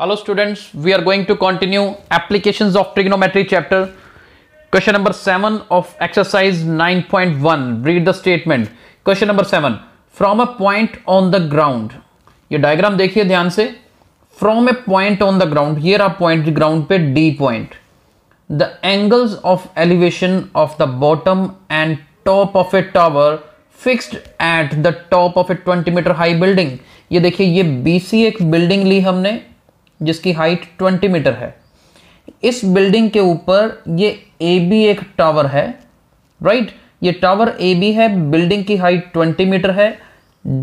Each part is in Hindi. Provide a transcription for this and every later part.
Hello students we are going to continue applications of trigonometry chapter question number seven of exercise 9.1 read the statement question number seven from a point on the ground ये डायग्राम देखिए ध्यान से from a point on the ground ये रहा पॉइंट ग्राउंड पे D point the angles of elevation of the bottom and top of a tower fixed at the top of a twenty metre high building ये देखिए ये बी एक बिल्डिंग ली हमने जिसकी हाइट 20 मीटर है इस बिल्डिंग के ऊपर ये ए बी एक टावर है राइट ये टावर ए बी है बिल्डिंग की हाइट 20 मीटर है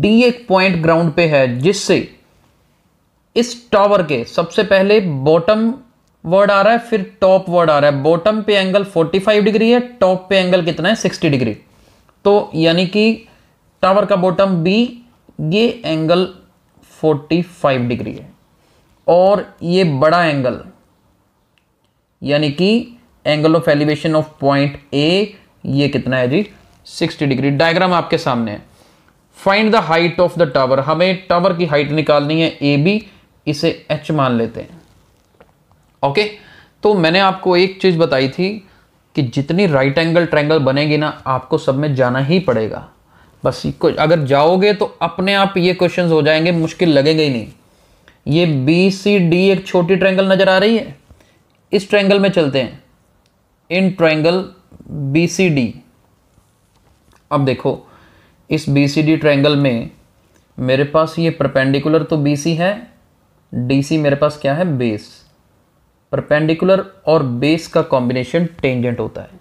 डी एक पॉइंट ग्राउंड पे है जिससे इस टावर के सबसे पहले बॉटम वर्ड आ रहा है फिर टॉप वर्ड आ रहा है बॉटम पे एंगल 45 डिग्री है टॉप पे एंगल कितना है 60 डिग्री तो यानी कि टावर का बॉटम बी ये एंगल 45 डिग्री है और ये बड़ा एंगल यानी कि angle of elevation of point A ये कितना है जी 60 डिग्री डायग्राम आपके सामने है find the height of the tower हमें टावर की हाइट निकालनी है ए बी इसे एच मान लेते हैं ओके तो मैंने आपको एक चीज़ बताई थी कि जितनी राइट एंगल ट्रैंगल बनेगी ना आपको सब में जाना ही पड़ेगा बस अगर जाओगे तो अपने आप ये क्वेश्चंस हो जाएंगे मुश्किल लगेगा ही नहीं ये बी सी डी एक छोटी ट्रैंगल नज़र आ रही है इस ट्रैंगल में चलते हैं in triangle B C D अब देखो इस बी सी डी ट्रैंगल में मेरे पास ये परपेंडिकुलर तो बी सी है डी सी मेरे पास क्या है बेस परपेंडिकुलर और बेस का कॉम्बिनेशन टेंजेंट होता है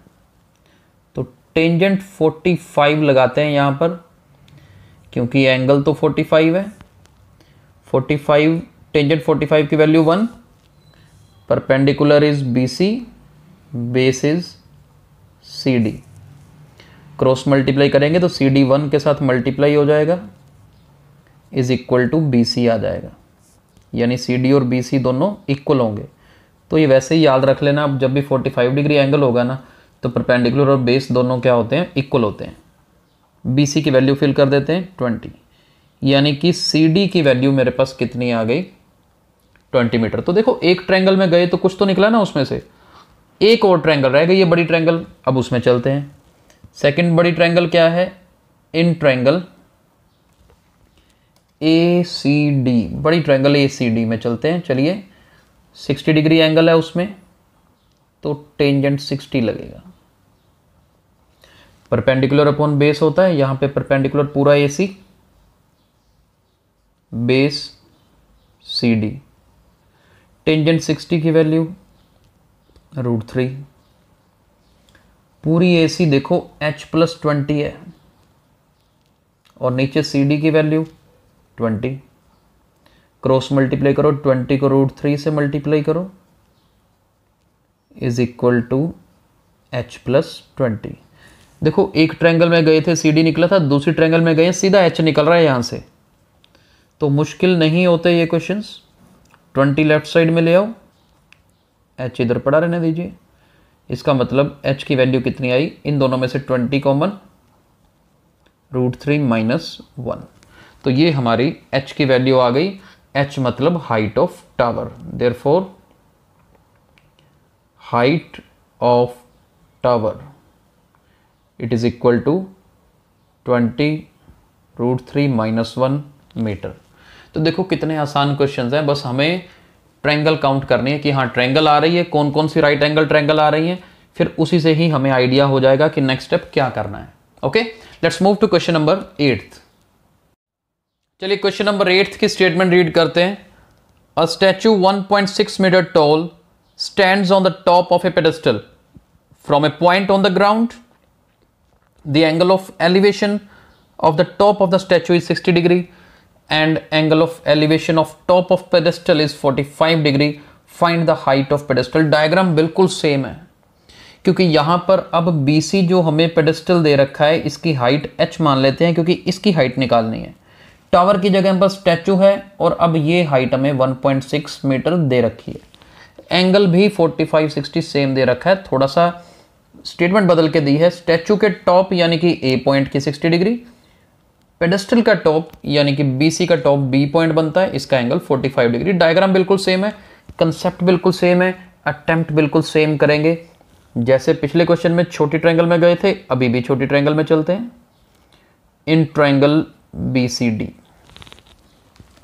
तो टेंजेंट 45 लगाते हैं यहाँ पर क्योंकि एंगल तो 45 है 45 टेंजेंट 45 की value one perpendicular is B C base is C D cross multiply करेंगे तो सी डी वन के साथ मल्टीप्लाई हो जाएगा is equal to B C आ जाएगा यानी सी डी और बी सी दोनों इक्वल होंगे तो ये वैसे ही याद रख लेना अब जब भी 45 डिग्री एंगल होगा ना तो परपेंडिकुलर और बेस दोनों क्या होते हैं इक्वल होते हैं बी सी की वैल्यू फिल कर देते हैं 20 यानी कि सी डी की वैल्यू मेरे पास कितनी आ गई ट्वेंटी मीटर तो देखो एक ट्रैंगल में गए तो कुछ तो निकला ना उसमें से एक और ट्रैंगल रह गई ये बड़ी ट्रैंगल अब उसमें चलते हैं सेकंड बड़ी ट्रैंगल क्या है in triangle A C D बड़ी ट्रैंगल ए सी डी में चलते हैं चलिए 60 डिग्री एंगल है उसमें तो टेंजेंट 60 लगेगा परपेंडिकुलर अपॉन बेस होता है यहां पे परपेंडिकुलर पूरा A C base C D tangent sixty की वैल्यू रूट थ्री पूरी ए सी देखो एच प्लस ट्वेंटी है और नीचे सी डी की वैल्यू ट्वेंटी क्रॉस मल्टीप्लाई करो ट्वेंटी को रूट थ्री से मल्टीप्लाई करो is equal to H plus twenty देखो एक ट्रैंगल में गए थे सी डी निकला था दूसरी ट्रैंगल में गए सीधा एच निकल रहा है यहाँ से तो मुश्किल नहीं होते ये क्वेश्चंस ट्वेंटी लेफ्ट साइड में ले आओ एच इधर पड़ा रहने दीजिए इसका मतलब एच की वैल्यू कितनी आई इन दोनों में से twenty common root three minus one तो ये हमारी एच की वैल्यू आ गई एच मतलब height of tower therefore height of tower it is equal to twenty root three minus one metre तो देखो कितने आसान क्वेश्चन हैं बस हमें ट्रैंगल काउंट करनी है कि हाँ ट्रैंगल आ रही है कौन कौन सी राइट एंगल ट्रैंगल आ रही है फिर उसी से ही हमें आइडिया हो जाएगा कि नेक्स्ट स्टेप क्या करना है okay let's move to question number eighth चलिए क्वेश्चन नंबर एट्थ की स्टेटमेंट रीड करते हैं a statue 1.6 metre tall stands on the top of a pedestal from a point on the ground the angle of elevation of the top of the statue is 60 degree and angle of elevation of top of pedestal is 45 degree find the height of pedestal diagram बिल्कुल सेम है क्योंकि यहाँ पर अब BC जो हमें पेडेस्टल दे रखा है इसकी हाइट h मान लेते हैं क्योंकि इसकी हाइट निकालनी है टावर की जगह पर स्टैचू है और अब ये हाइट हमें 1.6 मीटर दे रखी है एंगल भी 45 60 सेम दे रखा है थोड़ा सा स्टेटमेंट बदल के दी है स्टैचू के टॉप यानी कि ए पॉइंट की 60 डिग्री पेडस्टल का टॉप यानी कि बीसी का टॉप बी पॉइंट बनता है इसका एंगल 45 डिग्री डायग्राम बिल्कुल सेम है कंसेप्ट बिल्कुल सेम है अटेम्प्ट बिल्कुल सेम करेंगे जैसे पिछले क्वेश्चन में छोटी ट्रायंगल में गए थे अभी भी छोटी ट्रायंगल में चलते हैं in triangle B C D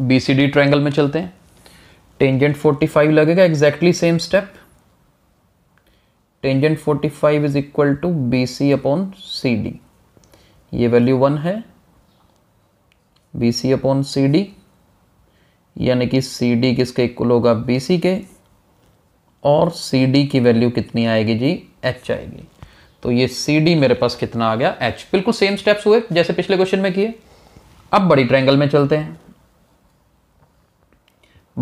B C D triangle में चलते हैं टेंजेंट 45 लगेगा exactly same step tangent 45 is equal to B C upon C D ये वैल्यू वन है B C upon C D यानी कि सी डी किसके इक्वल होगा बी सी के और सी डी की वैल्यू कितनी आएगी जी एच आएगी तो ये सी डी मेरे पास कितना आ गया एच बिल्कुल सेम स्टेप्स हुए जैसे पिछले क्वेश्चन में किए अब बड़ी ट्रायंगल में चलते हैं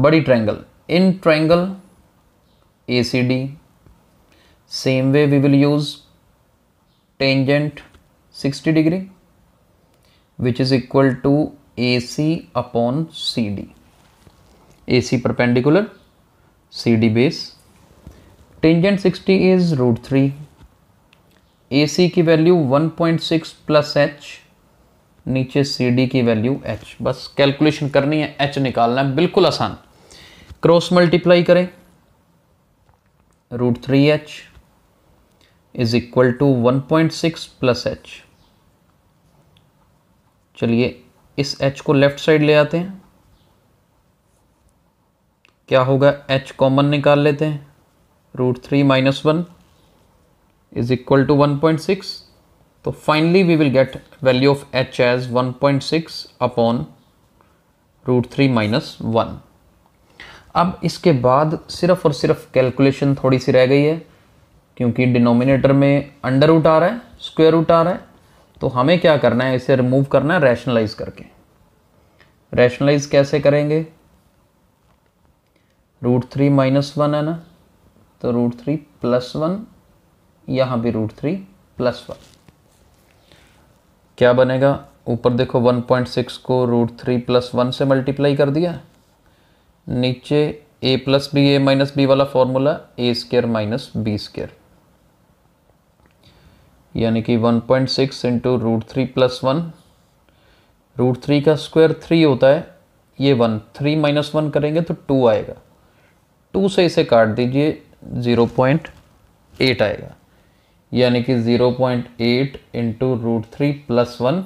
बड़ी triangle in triangle A C D same way we will use tangent 60 degree which is equal to AC upon CD. AC perpendicular, CD base. Tangent 60 is root 3. AC की वैल्यू 1.6 प्लस एच नीचे सी डी की वैल्यू एच बस कैलकुलेशन करनी है एच निकालना है बिल्कुल आसान क्रॉस मल्टीप्लाई करें root three H is equal to one point six plus H चलिए इस एच को लेफ्ट साइड ले आते हैं क्या होगा एच कॉमन निकाल लेते हैं root three minus one is equal to one point six तो finally we will get value of H as one point six upon root three minus one अब इसके बाद सिर्फ और सिर्फ कैलकुलेशन थोड़ी सी रह गई है क्योंकि डिनोमिनेटर में अंडर रूट आ रहा है स्क्वेयर रूट आ रहा है तो हमें क्या करना है इसे रिमूव करना है रैशनलाइज करके रैशनलाइज कैसे करेंगे रूट थ्री माइनस वन है ना तो रूट थ्री प्लस वन यहाँ भी रूट थ्री प्लस वन क्या बनेगा ऊपर देखो 1.6 को रूट थ्री प्लस वन से मल्टीप्लाई कर दिया नीचे A plus B A minus B वाला formula A square minus B square यानी कि 1.6 point six into root three plus one root three का स्क्वायर थ्री होता है ये वन थ्री माइनस वन करेंगे तो टू आएगा टू से इसे काट दीजिए ज़ीरो पॉइंट एट आएगा यानी कि zero point eight into root three plus one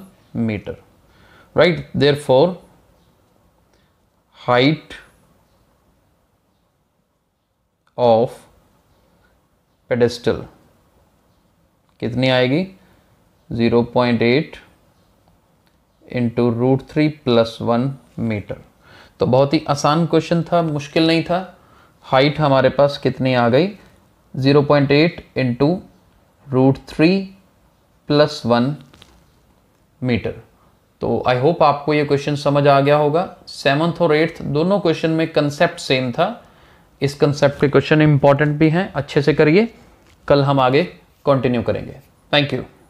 metre right therefore height of pedestal कितनी आएगी zero point eight into root three plus one metre तो बहुत ही आसान क्वेश्चन था मुश्किल नहीं था हाइट हमारे पास कितनी आ गई zero point eight into root three plus one metre तो आई होप आपको ये क्वेश्चन समझ आ गया होगा सेवन्थ और एट्थ दोनों क्वेश्चन में कंसेप्ट सेम था इस कंसेप्ट के क्वेश्चन इंपॉर्टेंट भी हैं अच्छे से करिए कल हम आगे कंटिन्यू करेंगे थैंक यू